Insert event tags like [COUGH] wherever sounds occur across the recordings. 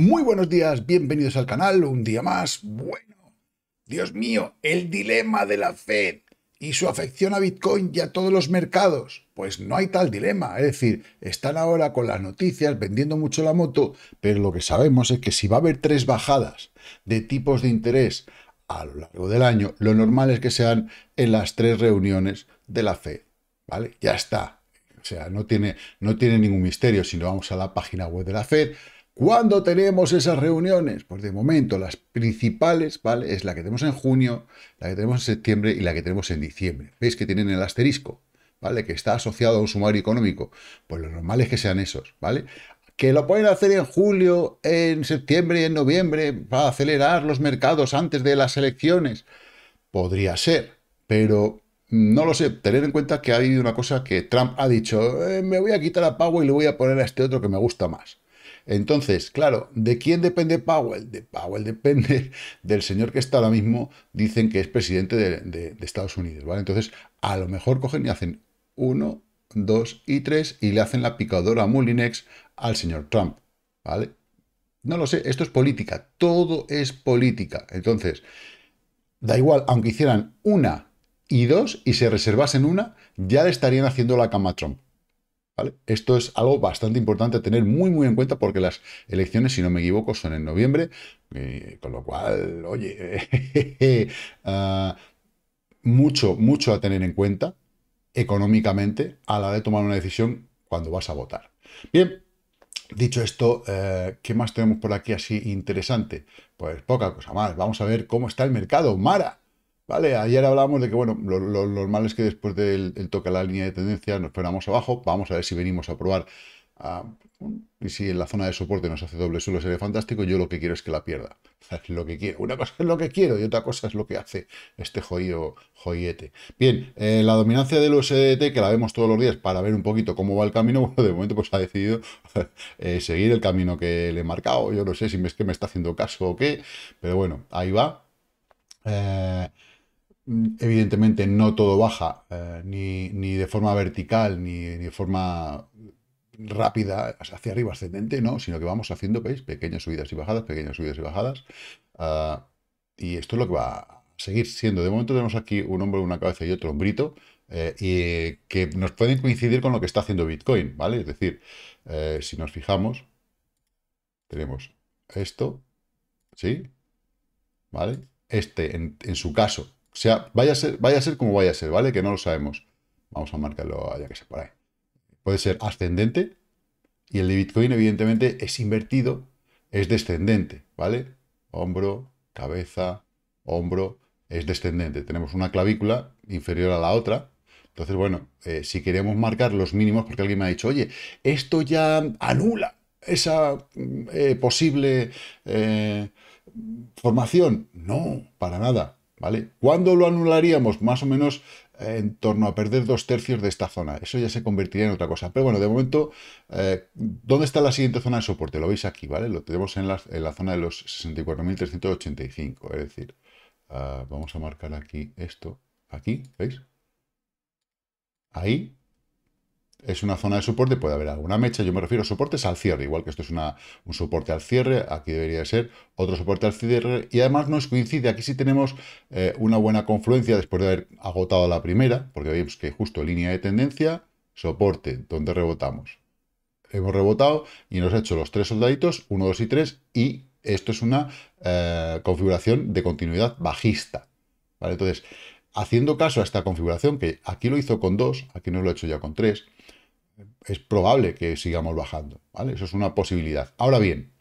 Muy buenos días, bienvenidos al canal, un día más. Bueno, Dios mío, el dilema de la Fed y su afección a Bitcoin y a todos los mercados. Pues no hay tal dilema, es decir, están ahora con las noticias vendiendo mucho la moto, pero lo que sabemos es que si va a haber tres bajadas de tipos de interés a lo largo del año, lo normal es que sean en las tres reuniones de la Fed. ¿Vale? Ya está. O sea, no tiene, no tiene ningún misterio. Si no vamos a la página web de la Fed, ¿Cuándo tenemos esas reuniones? Pues de momento las principales, ¿vale? Es la que tenemos en junio, la que tenemos en septiembre y la que tenemos en diciembre. ¿Veis que tienen el asterisco? ¿Vale? Que está asociado a un sumario económico. Pues lo normal es que sean esos, ¿vale? Que lo pueden hacer en julio, en septiembre y en noviembre para acelerar los mercados antes de las elecciones. Podría ser, pero no lo sé, tener en cuenta que ha habido una cosa que Trump ha dicho, eh, me voy a quitar a pago y le voy a poner a este otro que me gusta más. Entonces, claro, ¿de quién depende Powell? De Powell [LAUGHS] depende del señor que está ahora mismo, dicen que es presidente de, Estados Unidos, ¿vale? Entonces, a lo mejor cogen y hacen uno, dos y tres y le hacen la picadora Mullinex al señor Trump, ¿vale? No lo sé, esto es política, todo es política. Entonces, da igual, aunque hicieran una y dos y se reservasen una, ya le estarían haciendo la cama a Trump. Esto es algo bastante importante a tener muy, muy en cuenta porque las elecciones, si no me equivoco, son en noviembre, eh, con lo cual, oye, [LAUGHS] ah, mucho, mucho a tener en cuenta económicamente a la hora de tomar una decisión cuando vas a votar. Bien, Dicho esto, eh, ¿qué más tenemos por aquí así interesante? Pues poca cosa más. Vamos a ver cómo está el mercado. Mara, Vale, ayer hablábamos de que, bueno, lo, normal es que después del, toque a la línea de tendencia nos esperamos abajo. Vamos a ver si venimos a probar. y si en la zona de soporte nos hace doble suelo sería fantástico. Yo lo que quiero es que la pierda. Es lo que quiero. Una cosa es lo que quiero y otra cosa es lo que hace este joyo, joyete. Bien, eh, la dominancia del USDT, que la vemos todos los días para ver un poquito cómo va el camino, [LAUGHS] bueno, de momento pues ha decidido [LAUGHS] eh, seguir el camino que le he marcado. Yo no sé si es que me está haciendo caso o qué, pero bueno, ahí va. Eh, Evidentemente no todo baja, eh, ni, de forma vertical, ni, de forma rápida hacia arriba, ascendente, no, sino que vamos haciendo, ¿veis? Pequeñas subidas y bajadas, pequeñas subidas y bajadas. Ah, y esto es lo que va a seguir siendo. De momento tenemos aquí un hombro, una cabeza y otro hombrito, eh, y que nos pueden coincidir con lo que está haciendo Bitcoin, ¿vale? Es decir, eh, si nos fijamos, tenemos esto, ¿sí? ¿Vale? Este, en, en su caso, o sea, vaya a, ser, vaya a ser como vaya a ser, ¿vale? Que no lo sabemos. Vamos a marcarlo allá que se por ahí. Puede ser ascendente y el de Bitcoin, evidentemente, es invertido, es descendente, ¿vale? Hombro, cabeza, hombro, es descendente. Tenemos una clavícula inferior a la otra. Entonces, bueno, eh, si queremos marcar los mínimos, porque alguien me ha dicho, oye, esto ya anula esa mm, eh, posible eh, formación. No, para nada. ¿Vale? ¿Cuándo lo anularíamos? Más o menos eh, en torno a perder dos tercios de esta zona. Eso ya se convertiría en otra cosa. Pero bueno, de momento, eh, ¿dónde está la siguiente zona de soporte? Lo veis aquí, ¿vale? Lo tenemos en la, zona de los 64.385. Es decir, ah, vamos a marcar aquí esto. Aquí, ¿veis? Ahí es una zona de soporte, puede haber alguna mecha, yo me refiero a soportes al cierre, igual que esto es una, un soporte al cierre, aquí debería ser otro soporte al cierre, y además nos coincide, aquí sí tenemos eh, una buena confluencia después de haber agotado la primera, porque vemos que justo línea de tendencia, soporte, donde rebotamos. Hemos rebotado y nos ha hecho los tres soldaditos, 1, 2 y 3, y esto es una eh, configuración de continuidad bajista. Entonces, haciendo caso a esta configuración, que aquí lo hizo con 2, aquí no lo he hecho ya con 3, es probable que sigamos bajando, ¿vale? Eso es una posibilidad. Ahora bien,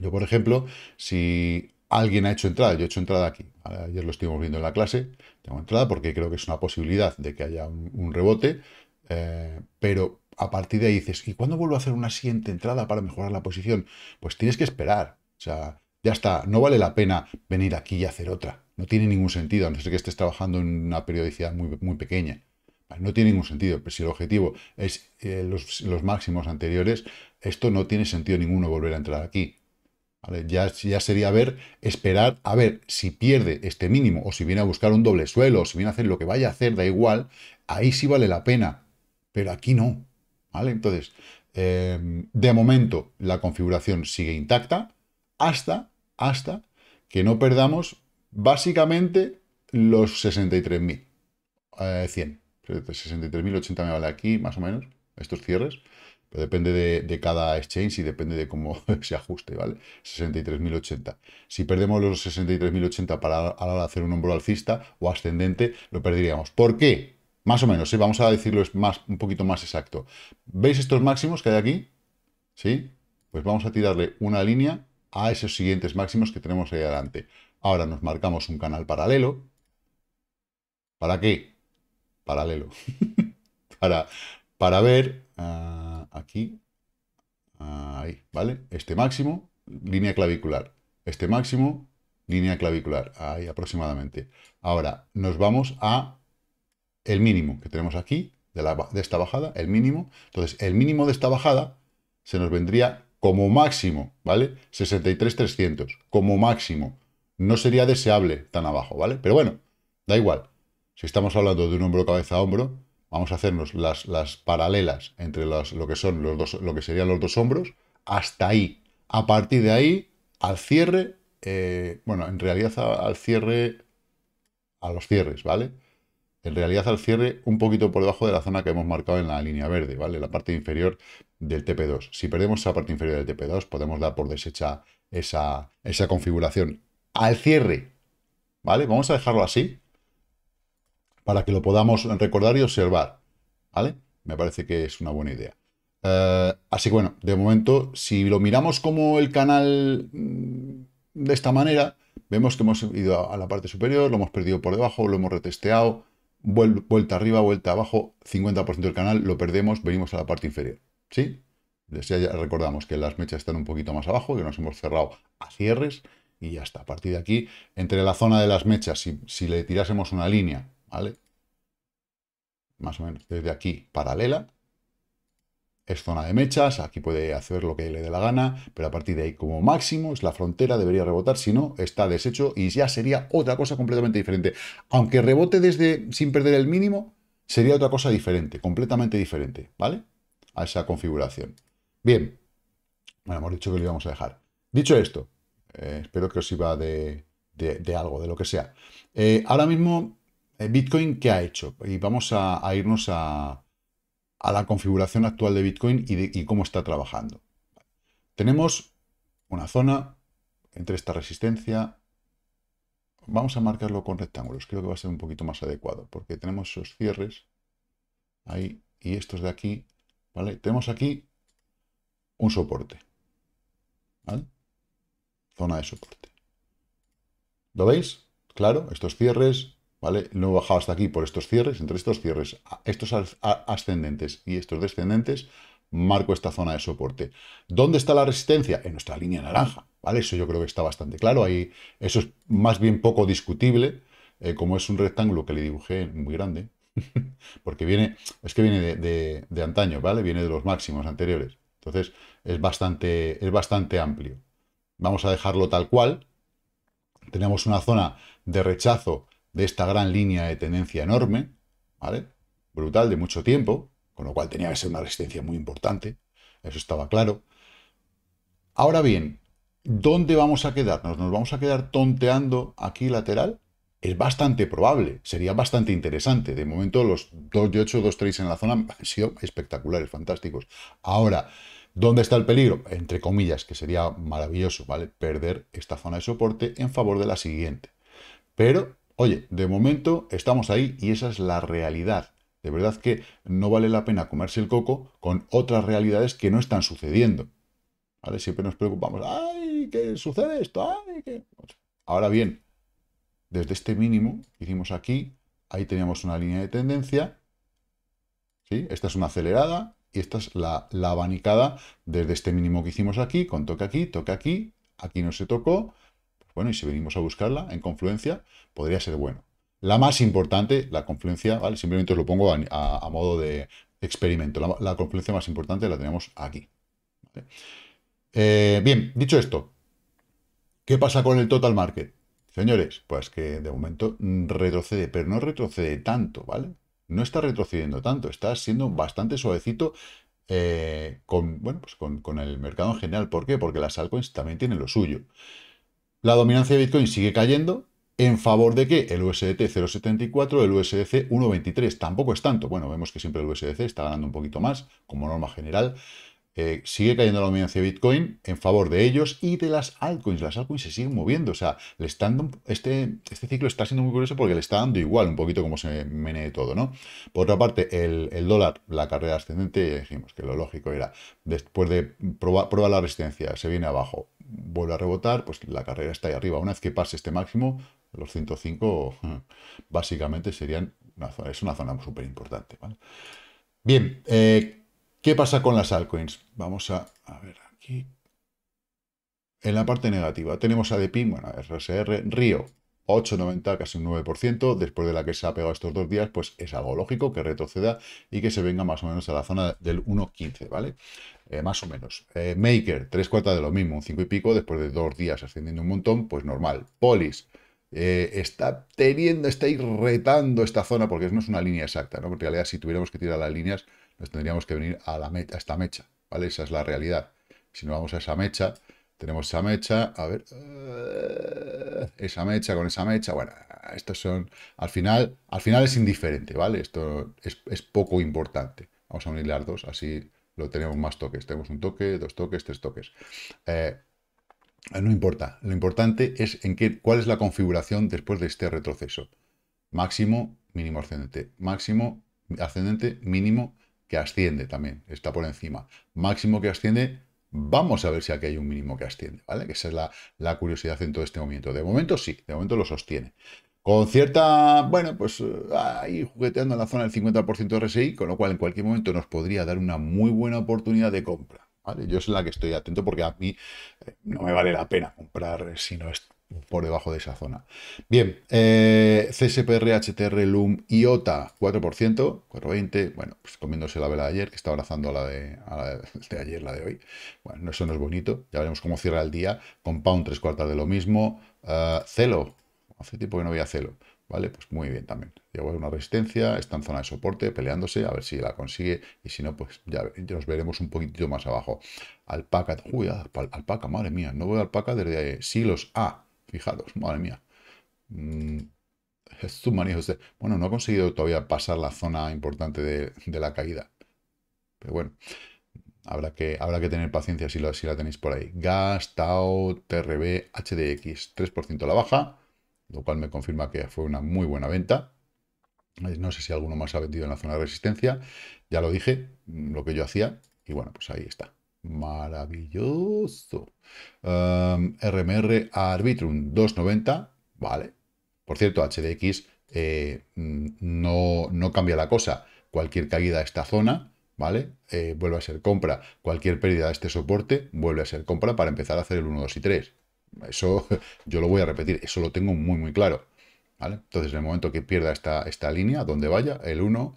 yo, por ejemplo, si alguien ha hecho entrada, yo he hecho entrada aquí, ayer lo estuvimos viendo en la clase, tengo entrada porque creo que es una posibilidad de que haya un, rebote, eh, pero a partir de ahí dices, ¿y cuándo vuelvo a hacer una siguiente entrada para mejorar la posición? Pues tienes que esperar, o sea, ya está, no vale la pena venir aquí y hacer otra, no tiene ningún sentido, a no ser que estés trabajando en una periodicidad muy, muy pequeña. No tiene ningún sentido. Pero si el objetivo es eh, los, máximos anteriores, esto no tiene sentido ninguno volver a entrar aquí. Ya, ya sería ver, esperar a ver si pierde este mínimo o si viene a buscar un doble suelo o si viene a hacer lo que vaya a hacer, da igual. Ahí sí vale la pena, pero aquí no. ¿Vale? Entonces, em, de momento la configuración sigue intacta hasta, hasta que no perdamos básicamente los 63.100. 63.080 me vale aquí, más o menos, estos cierres. Pero depende de, cada exchange y depende de cómo [LAUGHS] se ajuste, ¿vale? 63.080. Si perdemos los 63.080 para hacer un hombro alcista o ascendente, lo perderíamos. ¿Por qué? Más o menos, sí, ¿eh? vamos a decirlo más, un poquito más exacto. ¿Veis estos máximos que hay aquí? ¿Sí? Pues vamos a tirarle una línea a esos siguientes máximos que tenemos ahí adelante. Ahora nos marcamos un canal paralelo. ¿Para qué? paralelo. para, para ver ah, aquí, ¿vale? Este máximo, línea clavicular. Este máximo, línea clavicular, ahí aproximadamente. Ahora, nos vamos a el mínimo que tenemos aquí, de, la, de esta bajada, el mínimo. Entonces, el mínimo de esta bajada se nos vendría como máximo, ¿vale? 63,300, como máximo. No sería deseable tan abajo, ¿vale? Pero bueno, da igual. Si estamos hablando de un hombro cabeza a hombro, vamos a hacernos las, paralelas entre lo que son los lo que serían los dos hombros, hasta ahí. A partir de ahí, al cierre, eh, bueno, en realidad al cierre, a los cierres, ¿vale? En realidad al cierre un poquito por debajo de la zona que hemos marcado en la línea verde, ¿vale? La parte inferior del TP2. Si perdemos esa parte inferior del TP2, podemos dar por deshecha esa, esa configuración. Al cierre, ¿vale? Vamos a dejarlo así, para que lo podamos recordar y observar. ¿Vale? Me parece que es una buena idea. Eh, así que bueno, de momento, si lo miramos como el canal mm, de esta manera, vemos que hemos ido a, la parte superior, lo hemos perdido por debajo, lo hemos retesteado, vuelta arriba, vuelta abajo, 50% del canal lo perdemos, venimos a la parte inferior. ¿Sí? ya recordamos que las mechas están un poquito más abajo, que nos hemos cerrado a cierres y ya está. A partir de aquí, entre la zona de las mechas, si le tirásemos una línea ¿vale? Más o menos desde aquí paralela. Es zona de mechas, aquí puede hacer lo que le dé la gana, pero a partir de ahí como máximo es la frontera, debería rebotar, si no, está deshecho y ya sería otra cosa completamente diferente. Aunque rebote desde sin perder el mínimo, sería otra cosa diferente, completamente diferente, ¿vale? A esa configuración. Bien, bueno, hemos dicho que lo íbamos a dejar. Dicho esto, eh, espero que os iba de, algo, de lo que sea. Eh, ahora mismo eh, Bitcoin, ¿qué ha hecho? Y vamos a, irnos a, la configuración actual de Bitcoin y, cómo está trabajando. Tenemos una zona entre esta resistencia. Vamos a marcarlo con rectángulos. Creo que va a ser un poquito más adecuado porque tenemos esos cierres ahí y estos de aquí. ¿vale? Tenemos aquí un soporte. ¿vale? Zona de soporte. ¿Lo veis? Claro, estos cierres, ¿vale? No he bajado hasta aquí por estos cierres, entre estos cierres, estos ascendentes y estos descendentes, marco esta zona de soporte. ¿Dónde está la resistencia? En nuestra línea naranja, ¿vale? Eso yo creo que está bastante claro, ahí eso es más bien poco discutible, eh, como es un rectángulo que le dibujé muy grande, [LAUGHS] porque viene, es que viene de, antaño, ¿vale? Viene de los máximos anteriores, entonces es bastante, es bastante amplio. Vamos a dejarlo tal cual, tenemos una zona de rechazo de esta gran línea de tendencia enorme, ¿vale? Brutal, de mucho tiempo, con lo cual tenía que ser una resistencia muy importante, eso estaba claro. Ahora bien, ¿dónde vamos a quedarnos? ¿Nos vamos a quedar tonteando aquí lateral? Es bastante probable, sería bastante interesante. De momento los 2 en la zona han sido espectaculares, fantásticos. Ahora, ¿Dónde está el peligro? Entre comillas, que sería maravilloso, ¿vale? Perder esta zona de soporte en favor de la siguiente. Pero Oye, de momento estamos ahí y esa es la realidad. De verdad que no vale la pena comerse el coco con otras realidades que no están sucediendo. ¿Vale? Siempre nos preocupamos, ¡ay, qué sucede esto! Ahora bien, desde este mínimo que hicimos aquí, ahí teníamos una línea de tendencia, ¿sí? Esta es una acelerada y esta es la, la abanicada desde este mínimo que hicimos aquí, con toque aquí, toque aquí, aquí no se tocó, bueno, y si venimos a buscarla en confluencia, podría ser bueno. La más importante, la confluencia, ¿vale? Simplemente os lo pongo a, modo de experimento. La, confluencia más importante la tenemos aquí. Eh, bien, dicho esto, ¿qué pasa con el total market? Señores, pues que de momento retrocede, pero no retrocede tanto, ¿vale? No está retrocediendo tanto, está siendo bastante suavecito eh, con, bueno, pues con, el mercado en general. ¿Por qué? Porque las altcoins también tienen lo suyo la dominancia de Bitcoin sigue cayendo en favor de que el USDT 0.74, el USDC 1.23, tampoco es tanto. Bueno, vemos que siempre el USDC está ganando un poquito más, como norma general. Eh, sigue cayendo la dominancia de Bitcoin en favor de ellos y de las altcoins. Las altcoins se siguen moviendo, o sea, le están este, este ciclo está siendo muy curioso porque le está dando igual un poquito como se menee todo, ¿no? Por otra parte, el, dólar, la carrera ascendente, dijimos que lo lógico era, después de probar la resistencia, se viene abajo, vuelve a rebotar, pues la carrera está ahí arriba. Una vez que pase este máximo, los 105 [LAUGHS] básicamente serían una zona, es una zona súper importante. Bien, eh, ¿qué pasa con las altcoins? Vamos a, ver aquí. En la parte negativa tenemos a Depin, bueno, RSR, Río, 8,90, casi un 9%, después de la que se ha pegado estos dos días, pues es algo lógico que retroceda y que se venga más o menos a la zona del 1,15, ¿vale? Eh, más o menos. Eh, Maker, tres cuartas de lo mismo, un 5 y pico, después de dos días ascendiendo un montón, pues normal. Polis, eh, está teniendo, está ir retando esta zona, porque no es una línea exacta, ¿no? Porque en realidad si tuviéramos que tirar las líneas, nos tendríamos que venir a, la mecha, esta mecha, ¿vale? Esa es la realidad. Si no vamos a esa mecha, tenemos esa mecha, a ver, eh, esa mecha con esa mecha, bueno, estos son, al final, al final es indiferente, ¿vale? Esto es, poco importante. Vamos a unir las dos, así lo tenemos más toques. Tenemos un toque, dos toques, tres toques. Eh, no importa, lo importante es en qué, cuál es la configuración después de este retroceso. Máximo, mínimo ascendente. Máximo, ascendente, mínimo, que asciende también, está por encima. Máximo que asciende, Vamos a ver si aquí hay un mínimo que asciende, ¿vale? Que esa es la, la curiosidad en todo este momento. De momento sí, de momento lo sostiene. Con cierta, bueno, pues eh, ahí jugueteando en la zona del 50% RSI, con lo cual en cualquier momento nos podría dar una muy buena oportunidad de compra. ¿vale? Yo es la que estoy atento porque a mí eh, no me vale la pena comprar si no es por debajo de esa zona. Bien, eh, CSPR, HTR, LUM, IOTA, 4%, 4,20. Bueno, pues comiéndose la vela de ayer, que está abrazando a la, de, ayer, la de hoy. Bueno, eso no es bonito. Ya veremos cómo cierra el día. Compound, tres cuartas de lo mismo. Eh, celo, hace tiempo que no veía celo. ¿Vale? Pues muy bien también. Llegó una resistencia, está en zona de soporte, peleándose, a ver si la consigue. Y si no, pues ya nos veremos un poquitito más abajo. Alpaca, uy, alpaca, madre mía, no veo alpaca desde eh, silos A Fijaros, madre mía. Mm, es manejo. Bueno, no ha conseguido todavía pasar la zona importante de, la caída. Pero bueno, habrá que, habrá que tener paciencia si, la tenéis por ahí. Gas, TAU, TRB, HDX, 3% la baja, lo cual me confirma que fue una muy buena venta. Eh, no sé si alguno más ha vendido en la zona de resistencia. Ya lo dije, mm, lo que yo hacía. Y bueno, pues ahí está. Maravilloso. RMR em, Arbitrum 290, vale. Por cierto, HDX eh, mm, no, no, cambia la cosa. Cualquier caída a esta zona, ¿vale? Eh, vuelve a ser compra. Cualquier pérdida de este soporte vuelve a ser compra para empezar a hacer el 1, 2 y 3. Eso [LAUGHS] yo lo voy a repetir, eso lo tengo muy, muy claro. Entonces, en el momento que pierda esta, esta línea, donde vaya, el 1,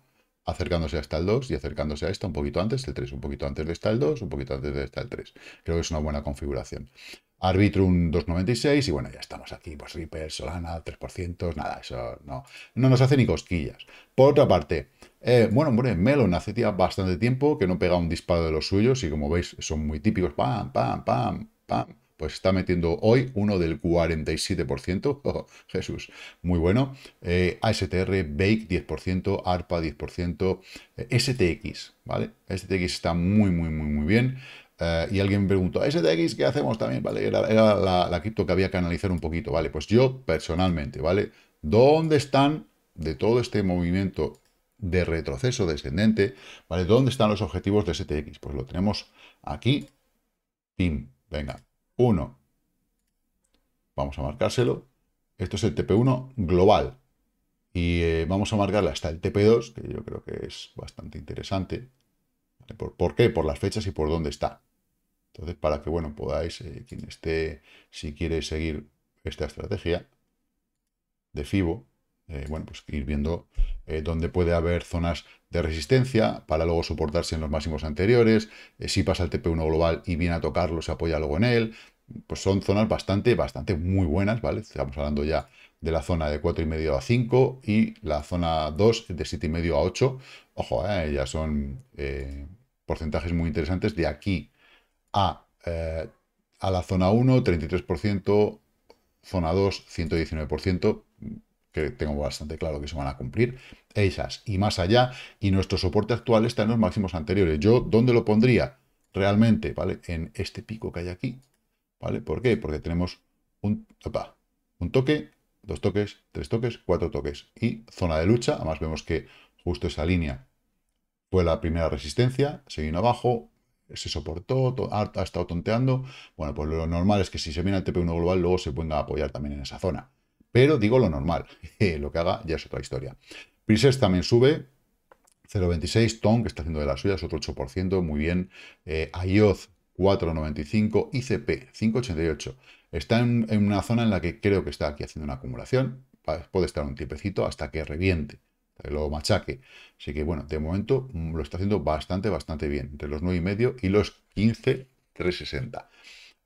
acercándose hasta el 2 y acercándose a esta un poquito antes, el 3 un poquito antes de esta el 2, un poquito antes de esta el 3. Creo que es una buena configuración. un 2,96 y bueno, ya estamos aquí, pues reaper Solana, 3%, nada, eso no, no nos hace ni cosquillas. Por otra parte, eh, bueno, hombre, Melon hace ya bastante tiempo que no pega un disparo de los suyos y como veis son muy típicos, pam, pam, pam, pam, pues está metiendo hoy uno del 47%, [LAUGHS] Jesús, muy bueno, eh, ASTR, Bake 10%, ARPA 10%, STX, ¿vale? STX está muy, muy, muy, muy bien. Eh, y alguien me preguntó, ¿STX qué hacemos también? ¿Vale? Era, la, la cripto que había que analizar un poquito, ¿vale? Pues yo personalmente, ¿vale? ¿Dónde están de todo este movimiento de retroceso descendente, ¿vale? ¿Dónde están los objetivos de STX? Pues lo tenemos aquí, pim, venga, 1. Vamos a marcárselo. Esto es el TP1 global. Y eh, vamos a marcarle hasta el TP2, que yo creo que es bastante interesante. ¿Por, qué? Por las fechas y por dónde está. Entonces, para que bueno podáis, eh, quien esté, si quiere seguir esta estrategia de FIBO, eh, bueno, pues ir viendo eh, dónde puede haber zonas de resistencia para luego soportarse en los máximos anteriores. Eh, si pasa el TP1 global y viene a tocarlo, se apoya luego en él. Pues son zonas bastante, bastante muy buenas, ¿vale? Estamos hablando ya de la zona de 4,5 a 5 y la zona 2 de 7,5 a 8. Ojo, ya son porcentajes muy interesantes de aquí a, a la zona 1, 33%, zona 2, 119% que tengo bastante claro que se van a cumplir, esas y más allá, y nuestro soporte actual está en los máximos anteriores. Yo, ¿dónde lo pondría? Realmente, ¿vale? En este pico que hay aquí, ¿vale? ¿Por qué? Porque tenemos un, un toque, dos toques, tres toques, cuatro toques y zona de lucha. Además vemos que justo esa línea fue la primera resistencia, se vino abajo, se soportó, ha, estado tonteando. Bueno, pues lo normal es que si se viene al TP1 global, luego se ponga a apoyar también en esa zona pero digo lo normal. [LAUGHS] Eh, lo que haga ya es otra historia. Prises también sube, 0,26, Tom, que está haciendo de las suyas, otro 8%, muy bien. Eh, IOZ, 4,95, ICP, 5,88. Está en, una zona en la que creo que está aquí haciendo una acumulación. Puede estar un tiempecito hasta que reviente, lo machaque. Así que, bueno, de momento mm, lo está haciendo bastante, bastante bien. Entre los 9,5 y los 15,360.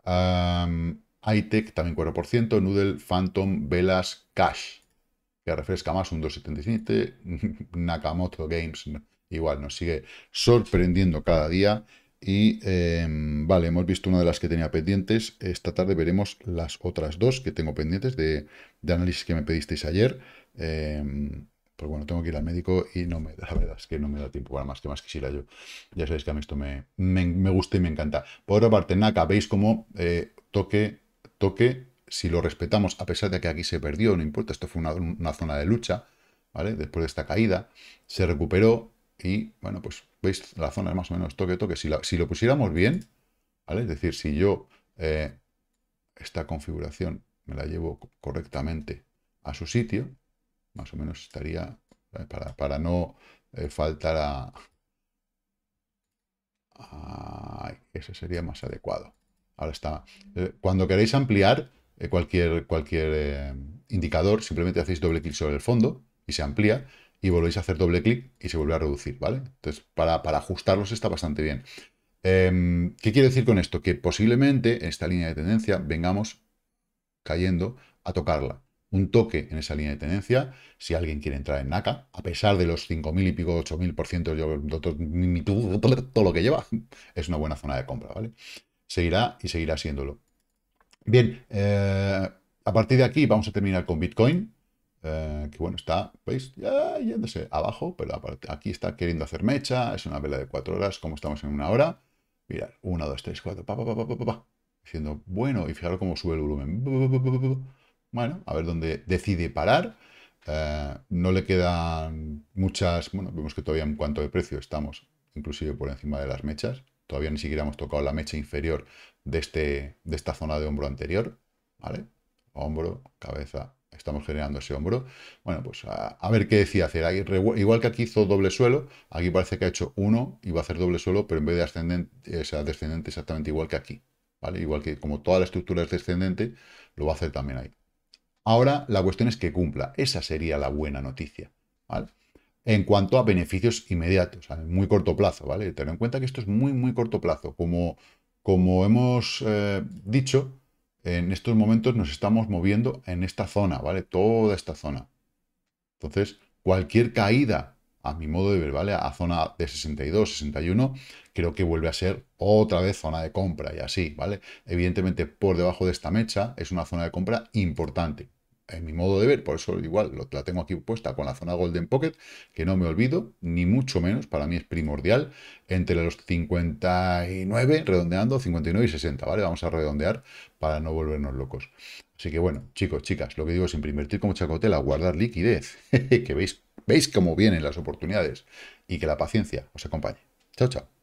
Um, iTech también 4%, Noodle, Phantom, Velas, Cash, que refresca más un 2,77, [LAUGHS] Nakamoto Games igual nos sigue sorprendiendo cada día. Y em, vale, hemos visto una de las que tenía pendientes. Esta tarde veremos las otras dos que tengo pendientes de, análisis que me pedisteis ayer. Em, pues bueno, tengo que ir al médico y no me, [LAUGHS] la verdad es que no me da tiempo para más que más quisiera yo. Ya sabéis que a mí esto me, me, gusta y me encanta. Por otra parte, Naka, veis cómo eh, toque toque, si lo respetamos, a pesar de que aquí se perdió, no importa, esto fue una, zona de lucha, ¿vale? Después de esta caída, se recuperó y, bueno, pues veis la zona es más o menos toque, toque. Si, lo pusiéramos bien, ¿vale? Es decir, si yo eh, esta configuración me la llevo correctamente a su sitio, más o menos estaría, para, no eh, faltar a... Ese sería más adecuado. Ahora está. Eh, cuando queréis ampliar eh, cualquier, cualquier eh, indicador, simplemente hacéis doble clic sobre el fondo y se amplía y volvéis a hacer doble clic y se vuelve a reducir, ¿vale? Entonces, para, para ajustarlos está bastante bien. Em, ¿Qué quiere decir con esto? Que posiblemente en esta línea de tendencia vengamos cayendo a tocarla. Un toque en esa línea de tendencia, si alguien quiere entrar en NACA, a pesar de los 5.000 y pico, 8.000%, todo lo que lleva, es una buena zona de compra, ¿vale? seguirá y seguirá siéndolo. Bien, eh, a partir de aquí vamos a terminar con Bitcoin. Eh, que bueno, está, veis, pues, ya yéndose abajo, pero aquí está queriendo hacer mecha, es una vela de cuatro horas, como estamos en una hora. Mirad, 1, 2, 3, 4, pa, pa, pa, pa, pa, pa, Diciendo, bueno, y fijaros cómo sube el volumen. Bueno, a ver dónde decide parar. Eh, no le quedan muchas, bueno, vemos que todavía en cuanto de precio estamos, inclusive por encima de las mechas. Todavía ni siquiera hemos tocado la mecha inferior de, este, de esta zona de hombro anterior, ¿vale? Hombro, cabeza, estamos generando ese hombro. Bueno, pues a, ver qué decía hacer. Ahí, igual que aquí hizo doble suelo, aquí parece que ha hecho uno y va a hacer doble suelo, pero en vez de ascendente, es eh, sea, descendente exactamente igual que aquí, ¿vale? Igual que como toda la estructura es descendente, lo va a hacer también ahí. Ahora la cuestión es que cumpla. Esa sería la buena noticia, ¿vale? en cuanto a beneficios inmediatos, a muy corto plazo, ¿vale? Ten en cuenta que esto es muy, muy corto plazo. Como, como hemos eh, dicho, en estos momentos nos estamos moviendo en esta zona, ¿vale? Toda esta zona. Entonces, cualquier caída, a mi modo de ver, ¿vale? A zona de 62, 61, creo que vuelve a ser otra vez zona de compra y así, ¿vale? Evidentemente, por debajo de esta mecha es una zona de compra importante en mi modo de ver, por eso igual lo, la tengo aquí puesta con la zona Golden Pocket, que no me olvido, ni mucho menos, para mí es primordial, entre los 59, redondeando, 59 y 60, ¿vale? Vamos a redondear para no volvernos locos. Así que bueno, chicos, chicas, lo que digo es invertir como chacotela, guardar liquidez, [LAUGHS] que veis, veis cómo vienen las oportunidades y que la paciencia os acompañe. Chao, chao.